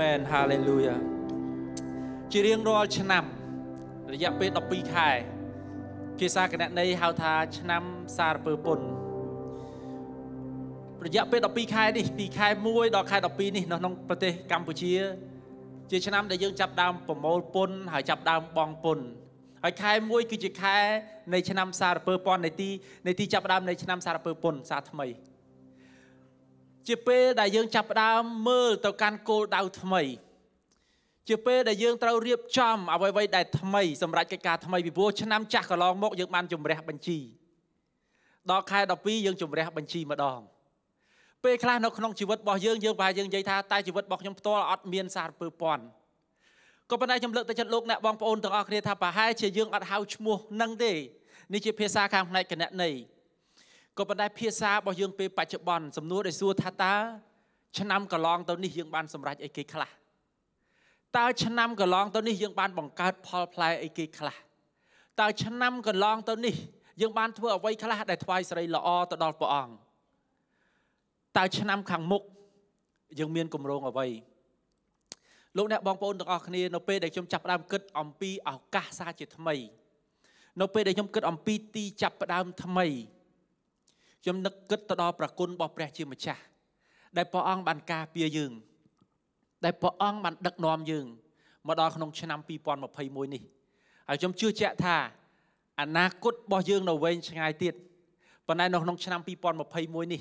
មែនហាឡេលូយ៉ាជារៀងរាល់ឆ្នាំ រយៈពេល12ខែភាសាគណនេយ្យហៅថាឆ្នាំសារពើពុនរយៈពេល12ខែ នេះពីខែ1ដល់ខែ12នេះនៅក្នុងប្រទេសកម្ពុជា ជា ឆ្នាំដែលយើងចាប់ដើមប្រមូលពុន ហើយចាប់ដើមបងពុនហើយខែ1គឺជា ខែនៃឆ្នាំសារពើពន្ធនៃទីនៃទីចាប់ដើមនៃឆ្នាំសារពើពុនសាថ្មីជាពេលដែលយើងចាប់ផ្ដើមមើលទៅកាន់គោលដៅថ្មី ជាពេលដែលយើងត្រូវរៀបចំអ្វីៗដែលថ្មីសម្រាប់កិច្ចការថ្មីពីព្រោះឆ្នាំចាស់កន្លងមកយើងបានជំរះបញ្ជីដល់ខែ12យើងជំរះបញ្ជីម្ដងពេលខ្លះនៅក្នុងជីវិតរបស់យើងយើងប្រហែលយើងនិយាយថាតែជីវិតរបស់ខ្ញុំផ្ទាល់អត់មានសារពើពន់ក៏ប៉ុន្តែខ្ញុំលើកទៅចិត្តលោកអ្នកបងប្អូនទាំងអស់គ្នាថាប្រហែលជាយើងអត់ហៅឈ្មោះនឹងទេនេះជាភាសាខាងផ្នែកគណនេយ្យក៏ប៉ុន្តែភាសារបស់យើងពេលបច្ចុប្បន្នសំណួរដែលសួរថាតើឆ្នាំកន្លងទៅនេះយើងបានសម្រេចអីគេខ្លះតើឆ្នាំកន្លងទៅនេះយើងបានបង្កើតផលផ្លែអីគេខ្លះតើឆ្នាំកន្លងទៅនេះយើងបានធ្វើអ្វីខ្លះដែលថ្វាយស្រីល្អទៅដល់ព្រះអង្គតើឆ្នាំខាងមុខយើងមានគម្រោងអ្វីលោកអ្នកបងប្អូនទាំងអស់គ្នានៅពេលដែលខ្ញុំចាប់ផ្ដើមគិតអំពីឱកាសសាជាថ្មី នៅពេលដែលខ្ញុំគិតអំពីទីចាប់ផ្ដើមថ្មីខ្ញុំនឹកគិតទៅដល់ប្រគុណរបស់ព្រះជាម្ចាស់ដែលព្រះអង្គបានការពារយើង ដែលព្រះអង្គបានដឹកនាំយើងមកដល់ក្នុងឆ្នាំ2021នេះហើយខ្ញុំជឿជាក់ថាអនាគតរបស់យើងនៅវែងឆ្ងាយទៀតប៉ុន្តែនៅក្នុងឆ្នាំ2021នេះ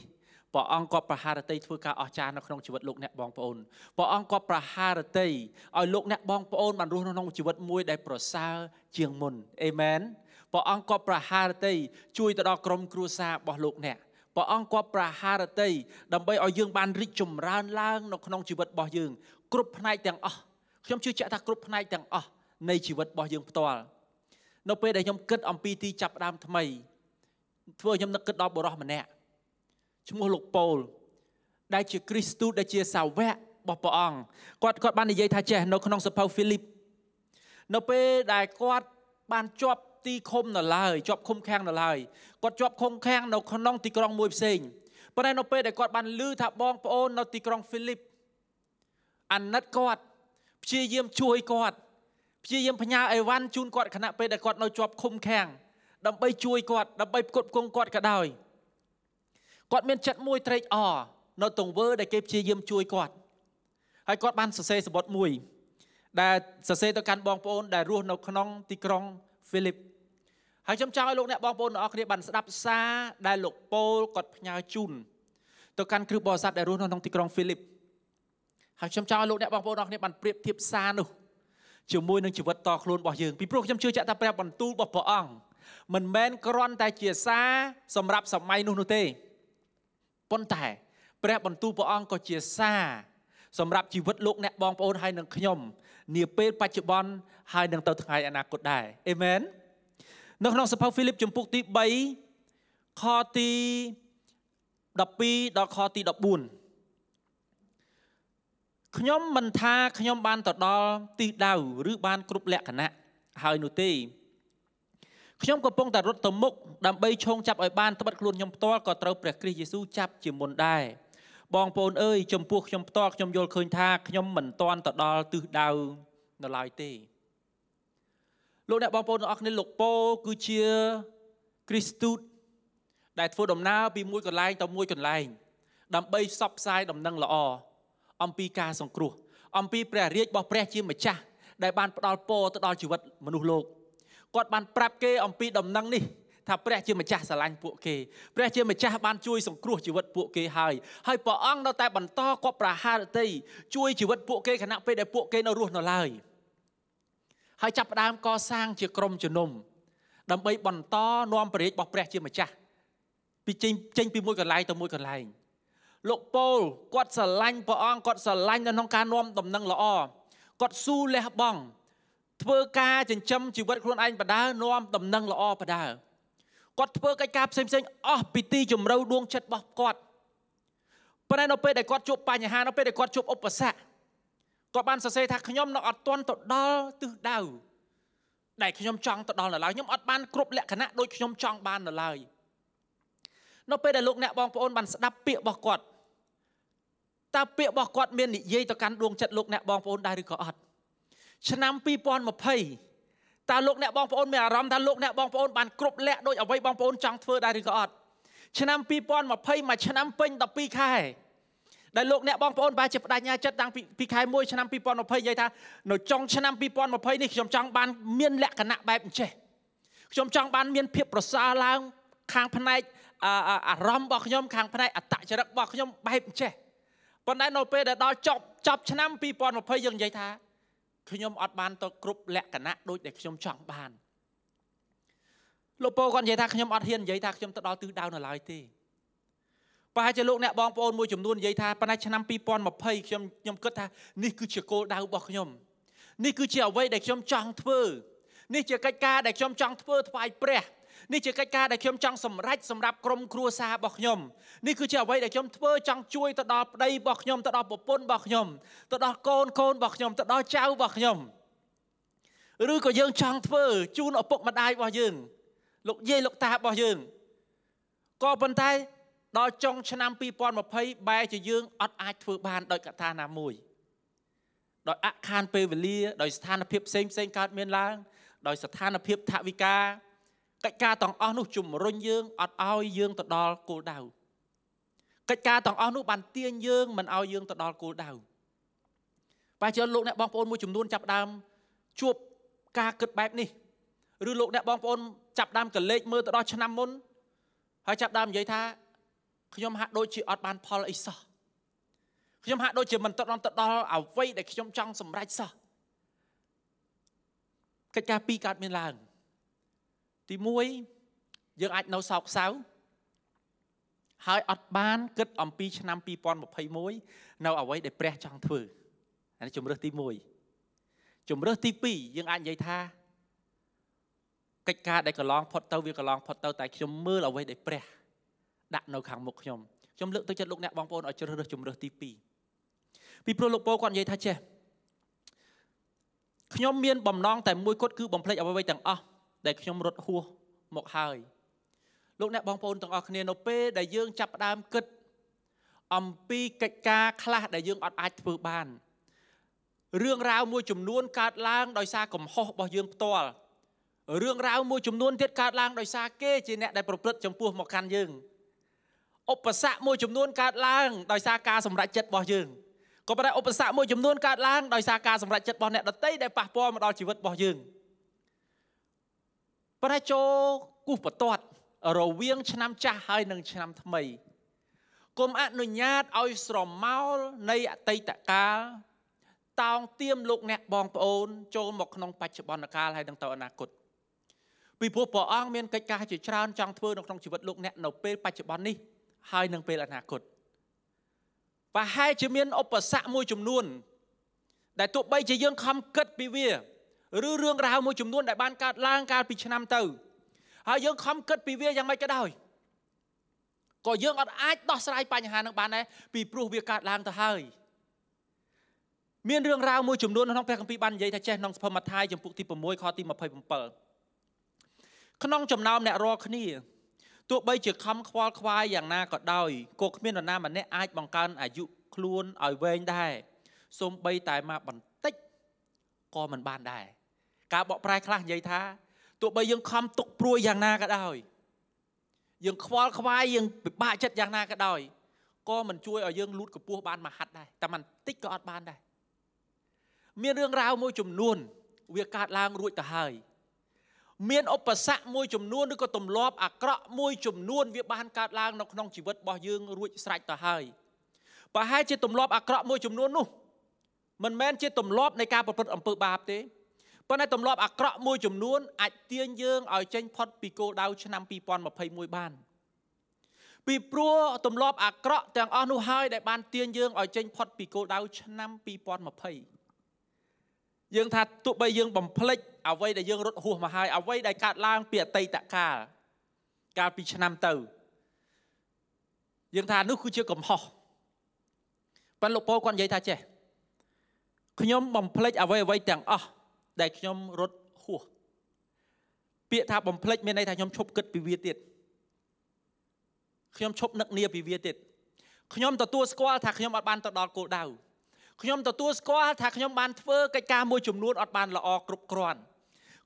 ព្រះអង្គក៏ប្រហារតីធ្វើការអស្ចារ្យនៅក្នុងជីវិតលោកអ្នកបងប្អូនព្រះអង្គក៏ប្រហារតីឲ្យលោកអ្នកបងប្អូនបានរស់នៅក្នុងជីវិតមួយដែលប្រសើរជាងមុនអេមែនព្រះអង្គក៏ប្រហារតីជួយទៅដល់ក្រុមគ្រួសាររបស់លោកអ្នកព្រះអង្គក៏ប្រហារតីដើម្បីឲ្យយើង បានរីកចម្រើនឡើងនៅក្នុងជីវិតរបស់យើងគ្រប់ផ្នែកទាំងអស់ខ្ញុំជឿជាក់ថាគ្រប់ផ្នែកទាំងអស់នៃជីវិតរបស់យើងផ្ទាល់នៅពេលដែលខ្ញុំគិតអំពីទីចាប់ដើមថ្មី ធ្វើខ្ញុំនឹកគិតដល់បុរសម្នាក់ឈ្មោះលោកប៉ូលដែលជាគ្រីស្ទូដែលជាសាវករបស់ព្រះអង្គគាត់គាត់បាននិយាយថាចេះ នៅក្នុងសភៅហ្វីលីបនៅពេលដែលគាត់បានជាប់ទីឃុំនៅឡើយជាប់ឃុំឃាំងនៅឡើយគាត់ជាប់ឃុំឃាំងនៅក្នុងទីក្រុងមួយផ្សេងប៉ុន្តែនៅពេលដែលគាត់បានឮថាបងប្អូន នៅទីក្រុងហ្វីលីបអាណិតគាត់ព្យាយាមជួយគាត់ព្យាយាមផ្ញើអីវ៉ាន់ជូនគាត់ខណៈពេលដែលគាត់នៅជាប់ឃុំឃាំងដើម្បីជួយគាត់ដើម្បីផ្គត់ផ្គង់គាត់ក៏ដោយគាត់មានចិត្តមួយត្រេកអរនៅទង្វើដែលគេព្យាយាមជួយគាត់ហើយគាត់បានសរសេរសម្បត្តិមួយ ដែលសរសេរទៅកាន់បងប្អូនដែលរស់ នៅក្នុងទីក្រុងហ្វីលីបហើយខ្ញុំចង់ឲ្យលោកអ្នកបងប្អូនទាំងអស់គ្នាបានស្ដាប់សារដែលលោកពូលគាត់ផ្ញើជូនទៅកាន់គ្រឹះបរិស័ទដែលរស់នៅក្នុងទីក្រុងហ្វីលីបហើយខ្ញុំចង់ឲ្យលោកអ្នកបងប្អូនទាំងអស់គ្នាបានប្រៀបធៀបសារនោះជាមួយនឹងជីវិតតខ្លួនរបស់យើងពីព្រោះខ្ញុំជឿជាក់ថាព្រះបន្ទូលរបស់ព្រះអង្គមិនមែនគ្រាន់តែជាសារសម្រាប់សម័យនោះនោះទេប៉ុន្តែ ព្រះបន្ទូលព្រះអង្គក៏ជាសារសម្រាប់ជីវិតលោកអ្នកបងប្អូនហើយនឹងខ្ញុំនាពេល បច្ចុប្បន្នហើយនឹងទៅថ្ងៃអនាគតដែរអេមែននៅក្នុងសភៅហ្វីលីបជំពូកទី3ខទី12ដល់ខទី14ខ្ញុំមិនថាខ្ញុំបានទៅដល់ទីដៅឬបានគ្រប់លក្ខណៈហើយនោះទេខ្ញុំកំពុងតែរត់ទៅមុខដើម្បីឈោងចាប់ឲ្យបានត្បិតខ្លួនខ្ញុំផ្ទាល់ក៏ត្រូវព្រះគ្រីស្ទយេស៊ូវចាប់ជាមុនដែរបងប្អូនអើយចំពោះខ្ញុំផ្ទាល់ខ្ញុំយល់ឃើញថាខ្ញុំមិនទាន់ទៅដល់ទិសដៅនៅឡើយទេលោកអ្នកបងប្អូនទាំងអស់គ្នាលោកប៉ូគឺជាគ្រីស្ទូតដែលធ្វើដំណើរពីមួយកន្លែងទៅមួយកន្លែងដើម្បីផ្សព្វផ្សាយដំណឹងល្អអំពីការសង្គ្រោះអំពីព្រះរាជរបស់ព្រះ ជាម្ចាស់ដែលបានផ្ដល់ពរទៅដល់ជីវិតមនុស្សលោកគាត់បានប្រាប់គេអំពី ដំណឹងនេះថាព្រះជាម្ចាស់ស្រឡាញ់ពួកគេព្រះជាម្ចាស់បានជួយសង្គ្រោះជីវិតពួកគេហើយហើយព្រះអង្គនៅតែបន្តគាត់ប្រហារតីជួយជីវិតពួកគេខណៈពេលដែលពួកគេនៅរស់នៅឡើយ។ហើយចាប់ផ្ដើមកសាងជាក្រុមជំនុំដើម្បីបន្តនាំព្រះរាជរបស់ព្រះ ជាម្ចាស់ពីចេញចេញពីមួយកន្លែងទៅមួយកន្លែងលោកប៉ូលគាត់ស្រឡាញ់ព្រះអង្គគាត់ស្រឡាញ់នៅក្នុងការនាំដំណឹងល្អគាត់ស៊ូលះបង់ធ្វើការចិញ្ចឹមជីវិតខ្លួនឯងបដើនាំដំណឹងល្អបដើគាត់ធ្វើកិច្ចការផ្សេងផ្សេង អស់ពីទីជំរៅដួងចិត្តរបស់គាត់ប៉ុន្តែនៅពេលដែលគាត់ជួបបញ្ហានៅពេលដែលគាត់ជួបឧបសគ្គគាត់បានសរសេរថាខ្ញុំនៅអត់ទាន់ទៅដល់ទិសដៅដែលខ្ញុំចង់ទៅដល់នៅឡើយខ្ញុំអត់បានគ្រប់លក្ខណៈដូចខ្ញុំចង់បាននៅឡើយនៅពេលដែលលោកអ្នកបងប្អូនបានស្ដាប់ពាក្យរបស់គាត់តើពាក្យរបស់គាត់ មាននិយាយទៅកាន់ដួង ចិត្តលោកអ្នកបងប្អូនដែរឬក៏អត់ឆ្នាំ2020តើលោកអ្នកបងប្អូនមានអារម្មណ៍ថាលោកអ្នកបងប្អូនបានគ្រប់លក្ខដូចអ្វីបងប្អូនចង់ធ្វើដែរឬក៏អត់ឆ្នាំ2020មួយឆ្នាំពេញ12ខែដែលលោកអ្នកបងប្អូនប្រហែលជាបដិញ្ញាចិត្តតាំងពីពីខែ1ឆ្នាំ2020និយាយថានៅចុងឆ្នាំ2020នេះខ្ញុំចង់បាន មាន លក្ខណៈបែបអញ្ចេះខ្ញុំចង់បាន មានភាពប្រសើរឡើង ខាងផ្នែកអារម្មណ៍របស់ខ្ញុំខាងផ្នែកអត្តចរិតរបស់ខ្ញុំបែបអញ្ចេះប៉ុន្តែនៅពេលដែលដល់ចប់ចប់ឆ្នាំ2020យើងនិយាយថាខ្ញុំអត់បានទៅគ្រប់លក្ខណៈដូចដែលខ្ញុំចង់បានលោកពូគាត់និយាយថាខ្ញុំអត់ហ៊ាននិយាយថាខ្ញុំទៅដល់ទិសដៅនៅឡើយទេប្រហែលជាលោកអ្នកបងប្អូនមួយចំនួននិយាយថាប៉ុន្តែឆ្នាំ2020ខ្ញុំខ្ញុំគិតថានេះគឺជាគោលដៅរបស់ខ្ញុំនេះគឺជាអ្វី ដែលខ្ញុំចង់ធ្វើនេះជាកិច្ចការដែលខ្ញុំចង់ធ្វើថ្វាយព្រះនេះជាកិច្ចការដែលខ្ញុំចង់សម្រេចសម្រាប់ក្រុមគ្រួសាររបស់ខ្ញុំនេះគឺជាអ្វីដែលខ្ញុំធ្វើចង់ជួយទៅដល់ប្តីរបស់ខ្ញុំទៅដល់ប្រពន្ធរបស់ខ្ញុំទៅដល់កូនកូនរបស់ខ្ញុំទៅដល់ចៅរបស់ខ្ញុំឬក៏យើងចង់ធ្វើជូនឪពុកម្ដាយរបស់យើង លោកយាយលោកតារបស់យើងក៏ប៉ុន្តែដល់ចុងឆ្នាំ2020បែរជាយើងអត់អាចធ្វើបានដោយកថាណាមួយដោយអខានពេលវេលាដោយស្ថានភាពផ្សេងផ្សេងកើតមានឡើងដោយស្ថានភាពថវិកាកិច្ចការទាំងអស់នោះជំរុញយើងអត់ឲ្យយើងទៅដល់គោលដៅកិច្ចការទាំងអស់នោះបានទាញយើងមិនឲ្យយើងទៅដល់គោលដៅបើជាលោកអ្នកបងប្អូនមួយចំនួន ចាប់ដើមជួបការគិតបែបនេះឬលោកអ្នកបងប្អូនចាប់ដើមកលេចមើលទៅដល់ឆ្នាំមុនហើយចាប់ដើមនិយាយថាខ្ញុំហាក់ដូចជាអត់បានផលអីសោះខ្ញុំហាក់ដូចជាមិនទៅដល់ទៅដល់អ្វីដែលខ្ញុំចង់សម្រេចសោះកិច្ចការពីរកើតមានឡើងទី1យើងអាចនៅសោកសៅហើយអត់បានគិតអំពី ឆ្នាំ2021នៅអ្វីដែលព្រះចង់ធ្វើអានេះជំរើសទី1ជំរើសទី2យើងអាចនិយាយថាកិច្ចការដែលកន្លងផុតទៅវាកន្លងផុតទៅតែខ្ញុំមើលអ្វីដែលព្រះដាក់នៅខាងមុខខ្ញុំខ្ញុំលើកទឹកចិត្តលោកអ្នកបងប្អូនឲ្យជ្រើសរើសជំរើសទី2ពីព្រោះលោកពូគាត់និយាយថាចេះខ្ញុំមានបំណងតែមួយគត់គឺបំភ្លេចអ្វីៗទាំងអស់ដែលខ្ញុំរត់ហួសមកហើយលោកអ្នកបងប្អូនទាំងអស់គ្នានៅពេលដែលយើងចាប់ផ្ដើមគិតអំពីកិច្ចការខ្លះដែលយើងអត់អាចធ្វើបានរឿងរ៉ាវមួយចំនួនកើតឡើងដោយសារកំហុសរបស់យើងផ្ទាល់រឿងរ៉ាវមួយចំនួនទៀតកើតឡើងដោយសារគេជាអ្នកដែលប្រព្រឹត្តចំពោះមកកាន់យើងឧបសគ្គមួយចំនួនកើតឡើងដោយសារការសម្រេចចិត្តរបស់យើងក៏ប៉ុន្តែឧបសគ្គមួយចំនួនកើតឡើងដោយសារការសម្រេចចិត្តរបស់អ្នកដទៃដែលប៉ះពាល់មកដល់ជីវិតរបស់យើងប៉ុន្តែចូលគូសបន្ទាត់រវាងឆ្នាំចាស់ហើយនិងឆ្នាំថ្មីកុំអនុញ្ញាតឲ្យស្រមោលនៃអតីតកាលតោងទាមលោកអ្នកបងប្អូនចូលមកក្នុងបច្ចុប្បន្នកាលហើយនឹងទៅអនាគតពីព្រោះព្រះអង្គមានកិច្ចការជាច្រើនចង់ធ្វើនៅក្នុងជីវិតលោកអ្នកនៅពេលបច្ចុប្បន្ននេះហើយនឹងពេលអនាគតប្រហែលជាមានឧបសគ្គមួយចំនួន ដែលទោះបីជាយើងខំគិតពីវាឬរឿងរ៉ាវមួយចំនួនដែលបានកើតឡើងកាលពីឆ្នាំទៅហើយយើងខំគិតពីវាយ៉ាងម៉េចក៏ដោយក៏យើងអត់អាចដោះស្រាយបញ្ហានឹងបានដែរពីព្រោះវាកើតឡើងទៅហើយមានរឿងរ៉ាវមួយចំនួនក្នុងព្រះគម្ពីរបាននិយាយថាចេះក្នុងសភមថាយចំពុកទី6ខទី27ក្នុងចំណោមអ្នករាល់គ្នាទោះបីជាខំខ្វល់ខ្វាយយ៉ាងណាក៏ដោយក៏គ្មាននរណាម្នាក់អាចបង្កើនអាយុខ្លួនឲ្យវែងដែរសូម្បីតែមកបន្តិចក៏មិនបានដែរការបកប្រែខ្លះនិយាយថាទោះបីយើងខំទុកព្រួយយ៉ាងណាក៏ដោយយើងខ្វល់ខ្វាយយើងពិបាកចិត្តយ៉ាងណាក៏ដោយក៏មិនជួយឲ្យយើងលូតកម្ពស់បានមហັດដែរតែបន្តិចក៏អត់បានដែរមានរឿងរ៉ាវមួយចំនួន វាកើតឡើងរួចទៅហើយមានឧបសគ្គមួយចំនួនឬក៏ទម្លាប់អាក្រក់មួយចំនួនវាបានកើតឡើងនៅក្នុងជីវិតរបស់យើងរួចស្រេចទៅហើយប្រហែលជាទម្លាប់អាក្រក់មួយចំនួន នោះមិនមែនជាទម្លាប់នៃការប្រព្រឹត្តអំពើ បាប ទេប៉ុន្តែទម្លាប់អាក្រក់មួយចំនួនអាចទាញយើងឲ្យចេញផុតពីគោលដៅឆ្នាំ2021បានពីព្រោះទម្លាប់អាក្រក់ទាំងអស់នោះហើយដែលបានទាញយើងឲ្យចេញផុតពីគោលដៅឆ្នាំ2020យើងថាទោះបីយើងបំភ្លេចអ្វីដែលយើងរត់ហួសមកហើយអ្វីដែលកើតឡើងពីអតីតកាលកាលពីឆ្នាំទៅយើងថានោះគឺជាកំហុសប៉ុន្តែលោកពូគាត់និយាយថាចេះខ្ញុំបំភ្លេចអ្វីអ្វីទាំងអស់ដែលខ្ញុំរត់ហួសពាក្យថាបំភ្លេចមានន័យថាខ្ញុំឈប់គិតពីវាទៀតខ្ញុំឈប់នឹក នាពីវាទៀតខ្ញុំទទួលស្គាល់ថាខ្ញុំអត់បានទៅដល់គោលដៅខ្ញុំទទួលស្គាល់ថាខ្ញុំបានធ្វើកិច្ចការមួយចំនួនអត់បានល្អគ្រប់គ្រាន់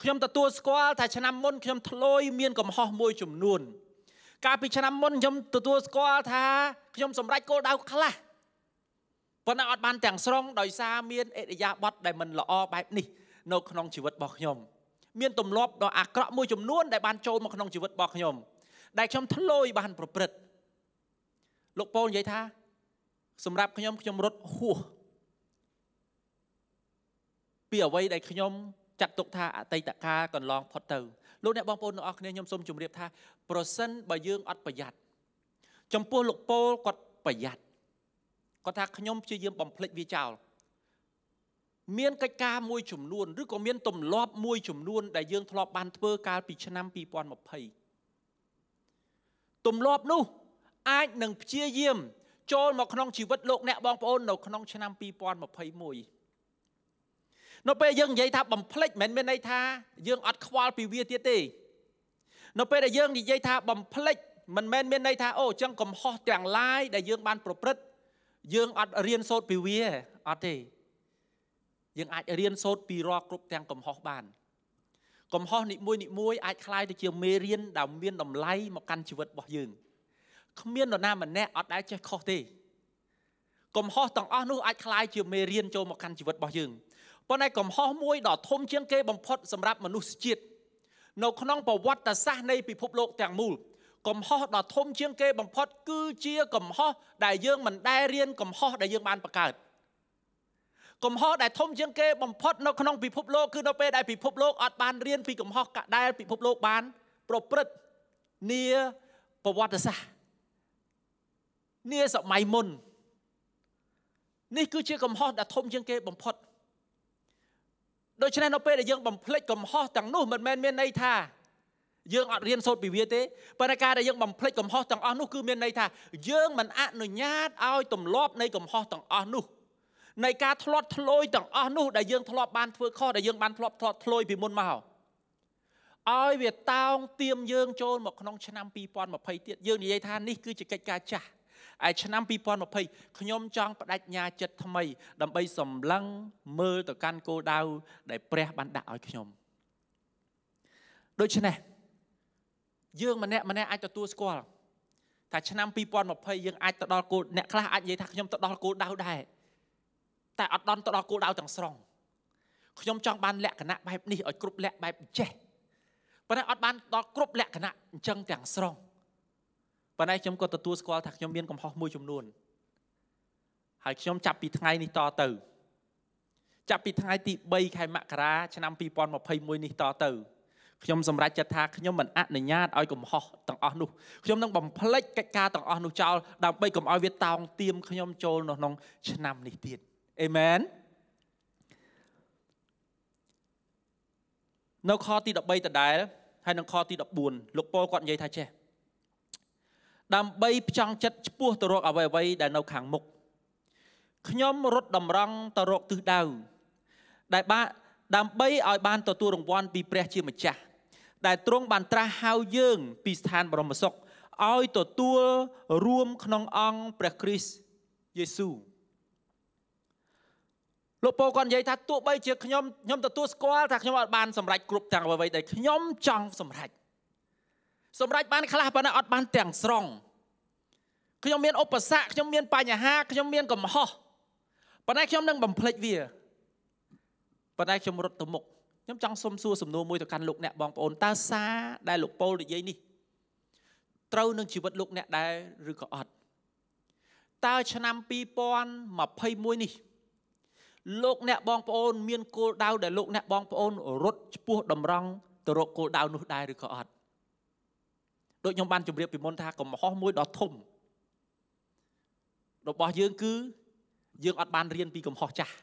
ខ្ញុំទទួលស្គាល់ថាឆ្នាំមុនខ្ញុំធ្លោយមានកំហុសមួយចំនួន កាលពីឆ្នាំមុនខ្ញុំទទួលស្គាល់ថាខ្ញុំសម្រេចគោលដៅខ្លះប៉ុន្តែអត់បានទាំងស្រុងដោយសារមានអេតយាប័តដែលមិនល្អបែបនេះ នៅក្នុងជីវិតរបស់ខ្ញុំមានទម្លាប់ដ៏អាក្រក់មួយចំនួនដែលបានចូលមកក្នុងជីវិតរបស់ខ្ញុំដែលខ្ញុំធ្លោយបានប្រព្រឹត្តលោកពូនិយាយថាសម្រាប់ខ្ញុំខ្ញុំរត់ហួសពីអ្វីដែលខ្ញុំចាត់ទុកថាអតីតកាលកន្លងផុតទៅលោកអ្នកបងប្អូនទាំងអស់គ្នាខ្ញុំសូមជម្រាបថា ប្រសិនបើយើងអត់ប្រយ័ត្នចំពោះលោកពូលគាត់ប្រយ័ត្នគាត់ថាខ្ញុំព្យាយាមបំភ្លេចវាចោលមានកិច្ចការមួយចំនួនឬក៏មានទម្លាប់មួយចំនួនដែលយើងធ្លាប់បានធ្វើកាលពីឆ្នាំ2020ទម្លាប់នោះអាចនឹងព្យាយាមចូលមកក្នុងជីវិតលោកអ្នកបងប្អូននៅក្នុង ឆ្នាំ2021នៅពេលយើងនិយាយថាបំភ្លេចមិនមានន័យថាយើងអត់ខ្វល់ពីវាទៀតទេនៅពេលដែលយើងនិយាយថាបំភ្លេចមិនមែនមានន័យថាអូចឹងកំហុសទាំងឡាយដែលយើងបានប្រព្រឹត្តយើងអត់រៀនសូត្រពីវាអត់ទេ យើងអាចរៀនសូត្រពីរាល់គ្រប់ទាំងកំហុសបាន កំហុសនីមួយនីមួយអាចคล้ายទៅជាមេរៀនដែលមានតម្លៃមកកាន់ជីវិតរបស់យើងគ្មាននរណាម្នាក់អត់ដែលចេះខុសទេកំហុសទាំងអស់នោះអាចคล้ายជាមេរៀនចូលមកកាន់ជីវិតរបស់យើងប៉ុន្តែកំហុសមួយដ៏ធំជាងគេបំផុតសម្រាប់មនុស្សជាតិនៅក្នុង ប្រវត្តិសាស្ត្រនៃពិភពលោកទាំងមូលកំហុសដ៏ធំជាងគេបំផុត គឺជាកំហុសដែលយើងមិនដែលរៀនកំហុសដែលយើងបានបង្កើតកំហុសដែលធំជាងគេបំផុតនៅក្នុងពិភពលោកគឺនៅពេលដែលពិភពលោកអត់បានរៀនពីកំហុសដែលពិភពលោកបានប្រព្រឹត្តនីប្រវត្តិសាស្ត្រនីសម័យមុននេះគឺជាកំហុសដែលធំជាងគេបំផុតដូច្នេះនៅពេលដែលយើងបំភ្លេចកំហុសទាំងនោះមិនមែនមានន័យថា យើងអត់រៀនសូត្រពីវាទេប៉ុន្តែការដែលយើងបំភ្លេចកំហុសទាំងអស់នោះគឺមានន័យថាយើងមិនអនុញ្ញាតឲ្យទម្លាប់នៃកំហុសទាំងអស់នោះនៃការធ្លាត់ធ្លោយទាំងអស់នោះដែលយើងធ្លាប់បានធ្វើខុសដែលយើងបានធ្លាប់ធ្លាត់ធ្លោយពីមុនមកឲ្យវាតោងទាមយើងចូលមកក្នុងឆ្នាំ2020ទៀតយើងនិយាយថានេះគឺជាកិច្ចការចាស់ឯឆ្នាំ2020ខ្ញុំចង់បដិញ្ញាចិត្តថ្មី ដើម្បី សម្លឹង មើលទៅកាន់គោលដៅដែលព្រះ បានដាក់ឲ្យខ្ញុំដូច្នេះយើងម្នាក់ម្នាក់អាចទទួលស្គាល់ថាឆ្នាំ2020យើងអាចទៅដល់គោលអ្នកខ្លះអាចនិយាយថាខ្ញុំទៅដល់គោលដៅដែរតែអត់ដល់ទៅដល់គោលដៅទាំងស្រុងខ្ញុំចង់បាន លក្ខណៈបែបនេះឲ្យគ្រប់លក្ខបែបចេះប៉ុន្តែអត់បានដល់គ្រប់លក្ខណៈអញ្ចឹងទាំងស្រុងប៉ុន្តែខ្ញុំក៏ទទួលស្គាល់ថាខ្ញុំមានកំហុសមួយចំនួនហើយខ្ញុំចាប់ពីថ្ងៃនេះតទៅ ចាប់ពីថ្ងៃទី3ខែមករាឆ្នាំ2021នេះតទៅខ្ញុំសម្រេចចិត្តថាខ្ញុំមិនអនុញ្ញាតឲ្យកំហុសទាំងអស់នោះខ្ញុំនឹងបំភ្លេចកិច្ចការទាំងអស់នោះចោលដើម្បីកុំឲ្យវាតោងទាមខ្ញុំចូលនៅក្នុងឆ្នាំនេះទៀតអេមែននៅខទី13ដដែលហើយនៅខទី14លោកប៉ូលគាត់និយាយថាចេះដើម្បីផ្ចង់ចិត្តឆ្ពោះទៅរកអ្វីៗដែលនៅ ខាងមុខខ្ញុំរត់តម្រង់ទៅរកទិសដៅដែលបានដើម្បីឲ្យបានទទួលរង្វាន់ពីព្រះជាម្ចាស់ដែលទ្រង់បានត្រាស់ហៅយើង ពីស្ថានបរមសុខឲ្យទទួលរួមក្នុងអង្គព្រះគ្រីស្ទយេស៊ូវលោកពូគាត់និយាយថាទោះបីជាខ្ញុំខ្ញុំទទួលស្គាល់ថាខ្ញុំអត់បានសម្រេចគ្រប់ទាំងអ្វីៗដែលខ្ញុំចង់សម្រេចសម្រេចបានខ្លះប៉ុន្តែអត់បានទាំងស្រុងខ្ញុំមានឧបសគ្គខ្ញុំមានបញ្ហាខ្ញុំមានកំហុសប៉ុន្តែខ្ញុំនឹងបំភ្លេចវាប៉ុន្តែខ្ញុំរត់ទៅមុខខ្ញុំចង់សុំសួរសំណួរមួយទៅកាន់លោកអ្នកបងប្អូនតើសារដែលលោកប៉ូលនិយាយនេះត្រូវនឹងជីវិតលោកអ្នកដែរឬក៏អត់តើឆ្នាំ2021នេះលោកអ្នកបងប្អូនមានគោលដៅដែលលោកអ្នកបងប្អូនរត់ឆ្ពោះតម្រង់ទៅរកគោលដៅនោះដែរឬក៏អត់ដូចខ្ញុំបានជម្រាបពីមុនថាកំហុសមួយដ៏ធំរបស់យើងគឺ យើងអត់បានរៀនពីកំហុសចាស់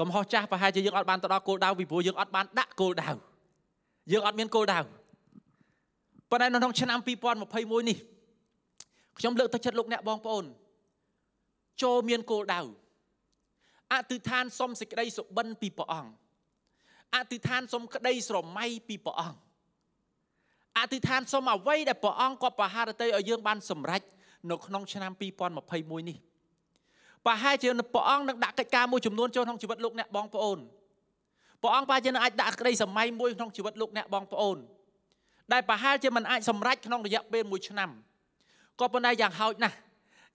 កំហុសចាស់ប្រហែលជាយើងអត់បានទៅដល់គោលដៅពីព្រោះយើងអត់បាន ដាក់គោលដៅយើងអត់មានគោលដៅប៉ុន្តែនៅក្នុងឆ្នាំ2021នេះខ្ញុំលើកទឹកចិត្តលោកអ្នកបងប្អូន ចូលមានគោលដៅអធិដ្ឋានសុំសេចក្តីសុបិនពីព្រះអង្គអធិដ្ឋានសុំក្តី ស្រមៃពីព្រះអង្គអធិដ្ឋានសូមអ្វីដែលព្រះអង្គគាត់ប្រហារតីឲ្យយើងបានសម្រេចនៅក្នុងឆ្នាំ2021នេះប្រហែលជាព្រះអង្គនឹងដាក់កិច្ចការមួយចំនួនចូលក្នុងជីវិតលោកអ្នកបងប្អូនព្រះអង្គប្រហែលជានឹងអាចដាក់ក្តីសម័យមួយក្នុងជីវិតលោកអ្នកបងប្អូន ដែលប្រហែលជាមិនអាចសម្រេចក្នុងរយៈពេល1ឆ្នាំក៏ប៉ុន្តែយ៉ាងហោចណាស់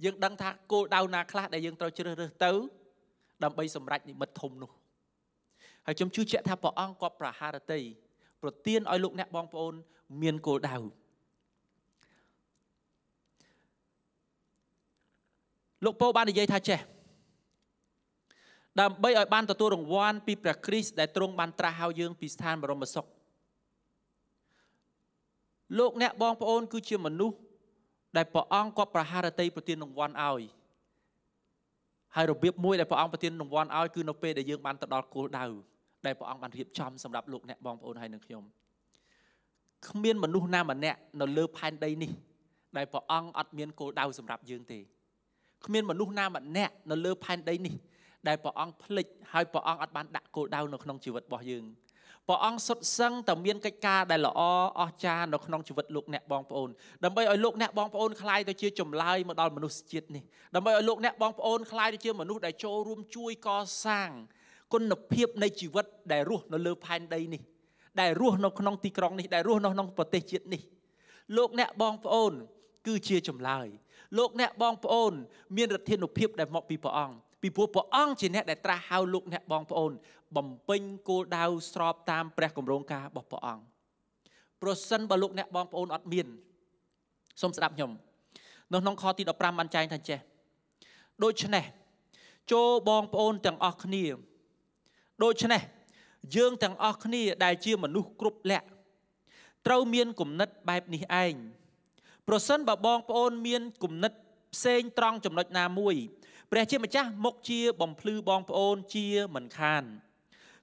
យើងដឹងថាគោលដៅណាខ្លះដែលយើងត្រូវជ្រើសរើសទៅដើម្បីសម្រេចនិមិត្តធំនោះហើយខ្ញុំជឿជាក់ថាព្រះអង្គគាត់ប្រហារតីប្រទានឲ្យលោកអ្នកបងប្អូនមានគោលដៅលោកពោបាននិយាយថាចេះដើម្បីឲ្យបានទទួលរង្វាន់ពីព្រះគ្រីស្ទដែលទ្រង់បានត្រាស់ហៅយើង ពីស្ថានបរមសុខលោកអ្នកបងប្អូនគឺជាមនុស្សដែលព្រះអង្គគាត់ប្រហារតីប្រទានរង្វាន់ឲ្យហើយរបៀបមួយដែលព្រះអង្គប្រទានរង្វាន់ឲ្យគឺនៅពេលដែលយើងបានទៅដល់គោលដៅដែលព្រះអង្គបានរៀបចំសម្រាប់លោកអ្នកបងប្អូនហើយនិងខ្ញុំគ្មានមនុស្សណាម្នាក់នៅលើផែនដីនេះដែលព្រះអង្គអត់មានគោលដៅសម្រាប់យើងទេគ្មានមនុស្សណាម្នាក់នៅលើ ផែនដីនេះដែលព្រះអង្គភ្លេចហើយព្រះអង្គអត់បានដាក់គោលដៅនៅក្នុងជីវិតរបស់យើងព្រះអង្គសុទ្ធសឹងតែមានកិច្ចការដែលល្អអស្ចារ្យនៅក្នុងជីវិតលោកអ្នកបងប្អូនដើម្បីឲ្យលោកអ្នកបងប្អូនคลายទៅជាចម្លើយមកដល់មនុស្សជាតិនេះដើម្បីឲ្យលោកអ្នកបងប្អូនคลายទៅជាមនុស្សដែលចូលរួមជួយកសាងគុណភាពនៃជីវិតដែលរស់នៅលើផែនដីនេះដែលរស់នៅក្នុងទីក្រុងនេះដែលរស់នៅក្នុងប្រទេសជាតិនេះលោកអ្នកបងប្អូន គឺជាចម្លើយលោកអ្នកបងប្អូន មានរធានុភាពដែលមកពីព្រះអង្គពីព្រោះព្រះអង្គជាអ្នកដែលត្រាស់ហៅលោកអ្នកបងប្អូន បំពេញគោលដៅស្របតាមព្រះគម្រោងការរបស់ព្រះអង្គប្រសិនបើលោកអ្នកបងប្អូនអត់មានសូមស្ដាប់ខ្ញុំនៅក្នុងខទី15បានចែងថាចេះដូច្នេះចូលបងប្អូនទាំងអស់គ្នាដូច្នេះយើងទាំងអស់គ្នាដែលជាមនុស្សគ្រប់លក្ខត្រូវមានគុណិតបែបនេះឯងប្រសិនបើបងប្អូនមានគុណិតផ្សេងត្រង់ចំណុចណាមួយព្រះជាម្ចាស់មកជាបំភ្លឺបងប្អូនជាមិនខាន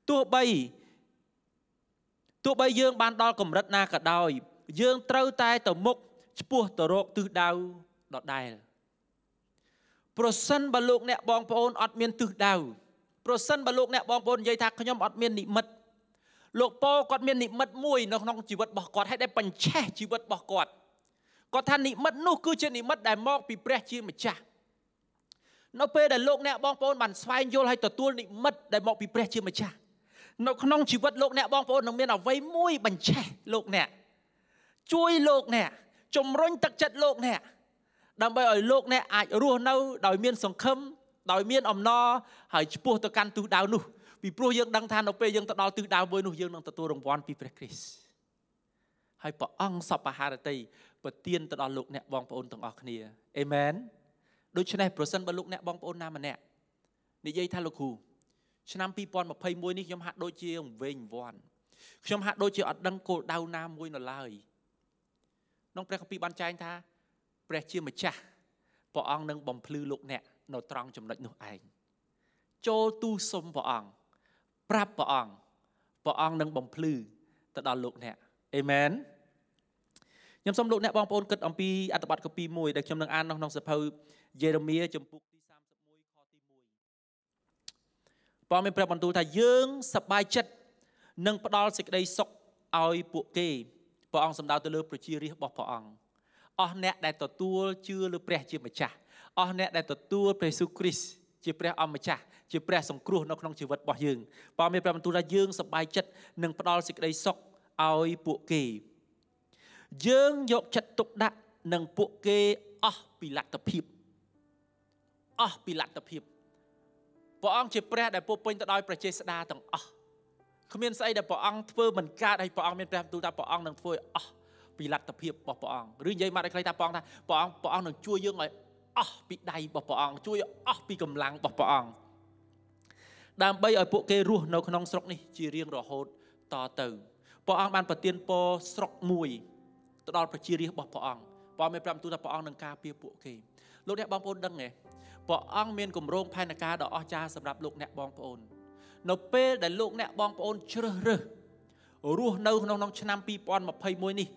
ទោះបីទោះបីយើងបានដល់កម្រិតណាក៏ដោយយើងត្រូវតែទៅមុខឆ្ពោះទៅរកទិសដៅដដែលប្រសិនបើលោកអ្នកបងប្អូនអត់មានទិសដៅប្រសិនបើលោកអ្នកបងប្អូននិយាយថាខ្ញុំអត់មាននិមិត្តលោកប៉ូគាត់មាននិមិត្តមួយនៅក្នុងជីវិតរបស់គាត់ហើយដែលបញ្ឆេះជីវិតរបស់គាត់គាត់ថានិមិត្តនោះគឺជានិមិត្តដែលមកពីព្រះជាម្ចាស់នៅពេលដែលលោកអ្នកបងប្អូនបានស្វែងយល់ហើយទទួលនិមិត្តដែលមកពីព្រះជាម្ចាស់នៅក្នុងជីវិតលោកអ្នកបងប្អូននឹងមានអ្វីមួយបញ្ឆេះលោកអ្នកជួយលោកអ្នកជំរុញទឹកចិត្តលោកអ្នកដើម្បីឲ្យលោកអ្នកអាចរស់នៅដោយមានសង្ឃឹមដោយមានអំណរហើយឈ្មោះទៅកាន់ទិសដៅនោះពីព្រោះយើងដឹងថានៅពេលយើងទៅដល់ទិសដៅមួយនោះយើងនឹងទទួលរង្វាន់ពីព្រះគ្រីស្ទហើយព្រះអង្គសពហារតីប្រទានទៅដល់លោកអ្នកបងប្អូនទាំងអស់គ្នាអេមែនដូច្នេះប្រសិនបើលោកអ្នកបងប្អូនណាម្នាក់និយាយថាលោកគ្រូឆ្នាំ2021នេះខ្ញុំហាក់ដូចជាវែងវ័នខ្ញុំហាក់ដូចជា អត់ដឹងគោលដៅណាមួយនៅឡើយក្នុងព្រះគម្ពីរបានចែងថាព្រះជាម្ចាស់ព្រះអង្គនឹងបំភ្លឺលោកអ្នកនៅត្រង់ចំណុចនោះឯងចូលទូសុំព្រះអង្គប្រាប់ព្រះអង្គព្រះអង្គនឹងបំភ្លឺទៅដល់លោកអ្នកអេមែនខ្ញុំសូមលោកអ្នកបងប្អូនគិតអំពី អត្ថបទកពី1ដែលខ្ញុំនឹងអាននៅក្នុងសៀវភៅយេរេមៀជំពូកទី31ខទី1ព្រះមានប្រាប់បន្ទូលថាយើងសប្បាយចិត្តនឹងផ្ដល់សេចក្តីសុខឲ្យពួកគេព្រះអង្គសម្ដៅទៅលើប្រជារាស្ត្ររបស់ព្រះអង្គអស់អ្នកដែលទទួលជឿលើព្រះជាម្ចាស់អស់អ្នកដែលទទួលព្រះយេស៊ូវគ្រីស្ទជាព្រះអម្ចាស់ជាព្រះសង្គ្រោះនៅក្នុងជីវិតរបស់យើងព្រះមានព្រះបន្ទូលថាយើងសប្បាយចិត្តនឹងផ្ដល់សេចក្តីសុខឲ្យពួកគេយើងយកចិត្តទុកដាក់នឹងពួកគេអស់ពីលទ្ធភាពអស់ពីលទ្ធភាពព្រះអង្គជាព្រះដែលពោពេញទៅដោយប្រជេស្តាទាំងអស់គ្មានស្អីដែលព្រះអង្គធ្វើមិនកើតឲ្យព្រះអង្គមានព្រះបន្ទូលថាព្រះអង្គនឹងធ្វើឲ្យអស់ពីលទ្ធភាពរបស់ព្រះអង្គឬនិយាយមកឲ្យខ្លីថាព្រះអង្គថាព្រះអង្គព្រះអង្គនឹងជួយយើងឲ្យអស់ពីដៃរបស់ព្រះអង្គជួយអស់ពីកម្លាំងរបស់ព្រះអង្គដើម្បីឲ្យពួកគេរស់នៅក្នុងស្រុកនេះជារៀងរហូតតទៅព្រះអង្គបានប្រទានពរស្រុកមួយទៅដល់ប្រជារាស្ត្ររបស់ព្រះអង្គព្រះមានប្រាប់ទូថាព្រះអង្គនឹងការពារពួកគេលោកអ្នកបងប្អូនដឹងទេព្រះអង្គមានគម្រោងផែនការដ៏អស្ចារ្យសម្រាប់លោកអ្នកបងប្អូននៅ ពេលដែលលោកអ្នកបងប្អូន ជ្រើសរើសរស់នៅក្នុងក្នុងឆ្នាំ2021នេះ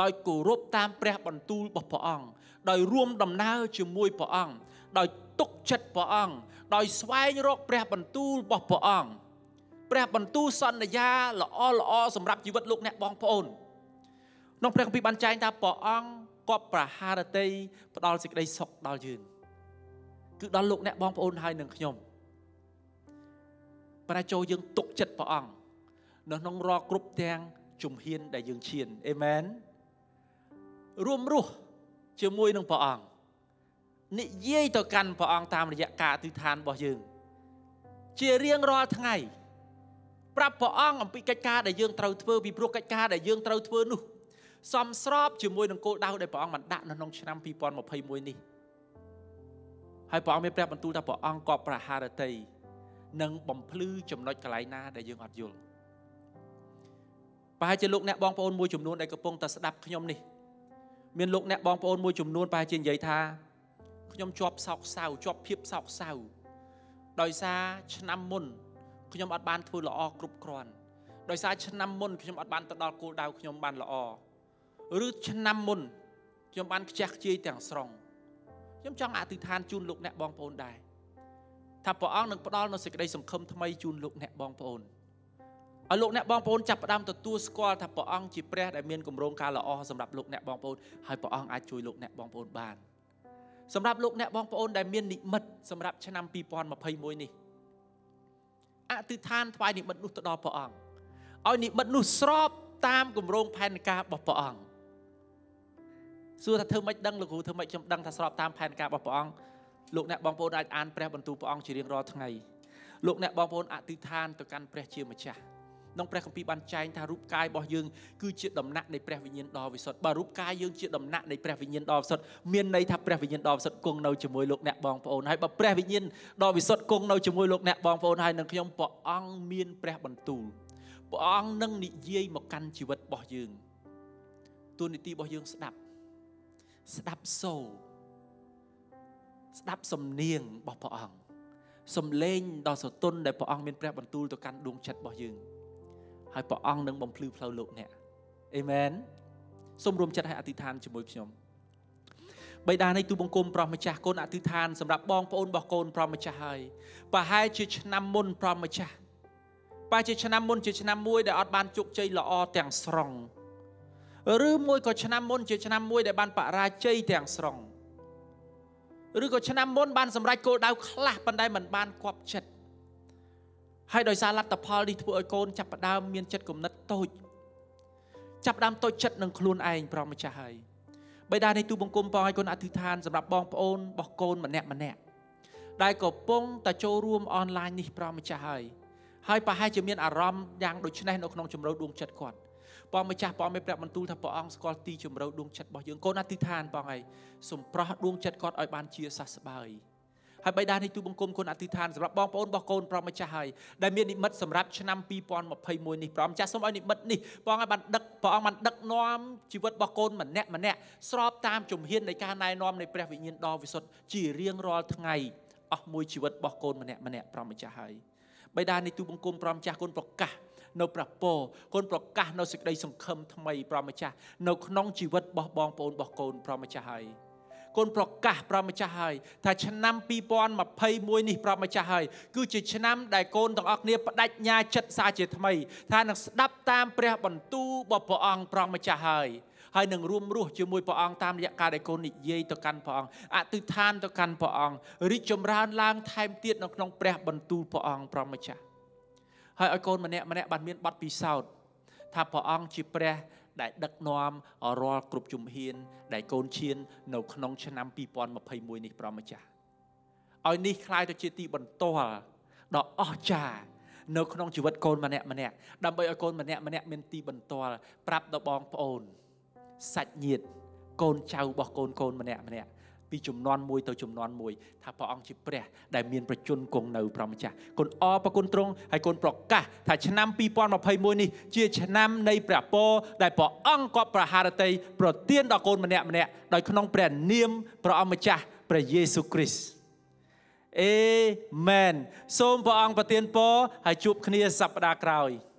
ដោយគោរពតាមព្រះ បន្ទូលរបស់ព្រះអង្គដោយរួមដំណើរជាមួយព្រះអង្គដោយទុកចិត្តព្រះអង្គដោយស្វែងរកព្រះបន្ទូលរបស់ព្រះអង្គព្រះបន្ទូលសន្យាល្អល្អសម្រាប់ជីវិតលោកអ្នកបងប្អូនក្នុងព្រះគម្ពីរបានចែងថាព្រះអង្គគាត់ប្រហារតីផ្ដល់សេចក្តីសុខដល់យើងគឺដល់លោកអ្នកបងប្អូនហើយនិងខ្ញុំ ប្រែចូលយើងទុកចិត្តព្រះអង្គនៅក្នុងរាល់គ្រប់ទាំងជំហានដែលយើងឈានអេមែនរួមរស់ជាមួយនឹងព្រះអង្គនិយាយទៅកាន់ព្រះអង្គតាមរយៈការអធិដ្ឋានរបស់យើង ជារៀងរាល់ថ្ងៃប្រាប់ព្រះអង្គអំពីកិច្ចការដែលយើងត្រូវធ្វើពីព្រោះកិច្ចការដែលយើងត្រូវធ្វើនោះសមស្របជាមួយនឹងគោលដៅដែលព្រះអង្គបានដាក់នៅក្នុងឆ្នាំ2021នេះហើយព្រះអង្គមានព្រះបន្ទូលថាព្រះអង្គក៏ប្រហារតីនឹងបំភ្លឺចំណុចកន្លែងណា ដែលយើងអត់យល់ប្រហែលជាលោកអ្នកបងប្អូនមួយចំនួនដែលកំពុងតែស្ដាប់ខ្ញុំនេះមានលោកអ្នកបងប្អូនមួយចំនួនប្រហែលជានិយាយថាខ្ញុំជាប់សោកសៅជាប់ភាពសោកសៅដោយសារឆ្នាំមុន ខ្ញុំអត់បានធ្វើល្អគ្រប់គ្រាន់ដោយសារឆ្នាំមុនខ្ញុំអត់បានទៅដល់គោលដៅខ្ញុំបានល្អឬឆ្នាំមុនខ្ញុំបានខ្ជះខ្ជាយទាំងស្រុងខ្ញុំចង់អធិដ្ឋានជូនលោកអ្នកបងប្អូនដែរថាព្រះអង្គនឹងផ្ដល់នូវសេចក្តីសង្ឃឹមថ្មីជូនលោកអ្នកបងប្អូនឲ្យលោកអ្នកបងប្អូនចាប់ផ្ដើមទទួលស្គាល់ថាព្រះអង្គជាព្រះដែលមានគម្រោងការល្អសម្រាប់លោកអ្នកបងប្អូនហើយព្រះអង្គអាចជួយលោកអ្នកបងប្អូនបានសម្រាប់លោកអ្នកបងប្អូនដែលមាននិមិត្តសម្រាប់ឆ្នាំ2021នេះអធិដ្ឋានថ្វាយនិមិត្តនោះទៅដល់ព្រះអង្គឲ្យនិមិត្តនោះស្របតាមគម្រោងផែនការរបស់ព្រះអង្គសួរថាធ្វើម៉េចដឹងលោកគ្រូធ្វើម៉េចខ្ញុំដឹងថាស្របតាមផែនការរបស់ព្រះអង្គលោកអ្នកបងប្អូនអាចអានព្រះបន្ទូលព្រះអង្គជារៀងរាល់ថ្ងៃលោកអ្នកបងប្អូនអធិដ្ឋានទៅកាន់ព្រះជាម្ចាស់ក្នុងព្រះគម្ពីរបានចែងថារូបកាយរបស់យើងគឺជាដំណាក់នៃព្រះវិញ្ញាណដ៏វិសុទ្ធបើរូបកាយយើងជាដំណាក់នៃព្រះវិញ្ញាណដ៏វិសុទ្ធមានន័យថាព្រះវិញ្ញាណដ៏វិសុទ្ធគង់នៅជាមួយលោកអ្នកបងប្អូនហើយបើព្រះវិញ្ញាណដ៏វិសុទ្ធគង់នៅជាមួយលោកអ្នកបងប្អូនហើយនឹងខ្ញុំព្រះអង្គមានព្រះបន្ទូលព្រះអង្គនឹង និយាយមកកាន់ជីវិតរបស់យើងទូនីតិរបស់យើងស្ដាប់ស្ដាប់សូរស្ដាប់សំនៀងរបស់ព្រះអង្គសំឡេងដ៏សទន់ដែលព្រះអង្គមានព្រះ បន្ទូលទៅកាន់ដួងចិត្តរបស់យើង។ហើយព្រះអង្គនឹងបំភ្លឺផ្លូវលោកអ្នកអេមែនសូមរួមចិត្តឲ្យអធិដ្ឋានជាមួយខ្ញុំបិតានៃទូបង្គំប្រោះម្ចាស់កូនអធិដ្ឋាន សម្រាប់បងប្អូនរបស់កូនប្រោះម្ចាស់ហើយប្រហែលជាឆ្នាំមុនប្រោះម្ចាស់ប្រហែលជាឆ្នាំមុនជា ឆ្នាំមួយដែលអត់បានជោគជ័យល្អទាំងស្រុងឬមួយក៏ឆ្នាំមុនជាឆ្នាំមួយដែលបានបរាជ័យទាំងស្រុងឬក៏ឆ្នាំមុនបានសម្រេចគោលដៅខ្លះប៉ុន្តែมันបានគប់ចិត្តហើយដោយសារលទ្ធផលនេះធ្វើឲ្យកូន ចាប់ផ្ដើមមានចិត្តគំនិតតូចចាប់ផ្ដើមតូចចិត្តនឹងខ្លួនឯងប្រមម្ចាស់ហើយបិតានៃទូបង្គំបងឲ្យគុណអធិដ្ឋានសម្រាប់បងប្អូនរបស់កូនម្នាក់ម្នាក់ដែលកំពុងតែចូលរួមអនឡាញនេះប្រមម្ចាស់ហើយហើយប្រហែលជាមានអារម្មណ៍យ៉ាងដូចនេះនៅក្នុងជំរៅដួងចិត្តគាត់បងម្ចាស់បងមានព្រះបន្ទូលថាព្រះអង្គស្គាល់ទីជំរៅដួងចិត្តរបស់យើងកូនអធិដ្ឋានបងឯងសូមប្រោះដួងចិត្តគាត់ឲ្យបានជាសះស្បើយហើយបៃតានេះទូបង្គំគុណអធិដ្ឋានសម្រាប់បងប្អូនរបស់កូនប្រមម្ចាស់ហើយដែលមាននិមិត្តសម្រាប់ឆ្នាំ2021នេះប្រមម្ចាស់សូមឲ្យនិមិត្តនេះព្រះអង្គបានដឹកព្រះអង្គបានដឹកនាំជីវិតរបស់កូនម្នាក់ម្នាក់ស្របតាមជំហាននៃការណែនាំនៃព្រះវិញ្ញាណដ៏វិសុទ្ធជារៀងរាល់ថ្ងៃអស់មួយជីវិតរបស់កូនម្នាក់ម្នាក់ប្រមម្ចាស់ហើយបៃតានេះទូបង្គំប្រមម្ចាស់កូនប្រកាសនៅព្រះពរកូនប្រកាសនៅសេចក្តីសង្ឃឹមថ្មីប្រមម្ចាស់នៅក្នុងជីវិតរបស់បងប្អូនរបស់កូនប្រមម្ចាស់ហើយកូនប្រកាសព្រះម្ចាស់ហើយថាឆ្នាំ2021នេះព្រះម្ចាស់ហើយគឺជាឆ្នាំដែលកូនទាំងអស់គ្នាបដិញ្ញាចិត្តសាជាថ្មីថានឹងស្ដាប់តាមព្រះបន្ទូលរបស់ព្រះអង្គព្រះម្ចាស់ហើយហើយនឹងរួមរស់ជាមួយព្រះអង្គតាមរយៈការដែលកូននិយាយទៅកាន់ព្រះអង្គអធិដ្ឋានទៅកាន់ព្រះអង្គរីកចម្រើនឡើងថែមទៀតនៅក្នុងព្រះបន្ទូលព្រះអង្គព្រះម្ចាស់ហើយឲ្យកូនម្នាក់ម្នាក់បានមានប័ណ្ណពិសោធន៍ថាព្រះអង្គជាព្រះដែលដឹកនាំរាល់គ្រប់ជំហានដែលកូនឈាននៅក្នុង ឆ្នាំ2021នេះព្រះម្ចាស់ឲ្យនេះคล้ายទៅជាទីបន្ទាល់ដ៏អស្ចារ្យនៅក្នុងជីវិតកូនម្នាក់ម្នាក់ដើម្បីឲ្យកូនម្នាក់ម្នាក់មានទីបន្ទាល់ប្រាប់ដល់បងប្អូនសាច់ញាតិកូនចៅរបស់កូនកូនម្នាក់ម្នាក់ពីជំនាន់មួយទៅជំនាន់មួយថាព្រះអង្គជាព្រះដែលមានប្រជញ្ញគង់នៅព្រះម្ចាស់គុណអរប្រគុណទ្រង់ហើយគុណប្រកាសថាឆ្នាំ2021នេះជា ឆ្នាំនៃព្រះពរដែលព្រះអង្គក៏ប្រហារតីប្រទានដល់កូនម្នាក់ម្នាក់ដោយក្នុងព្រះនាមព្រះអង្គម្ចាស់ព្រះយេស៊ូវគ្រីស្ទអេមែនសូមព្រះអង្គប្រទានពរហើយជួបគ្នាសប្តាហ៍ក្រោយ។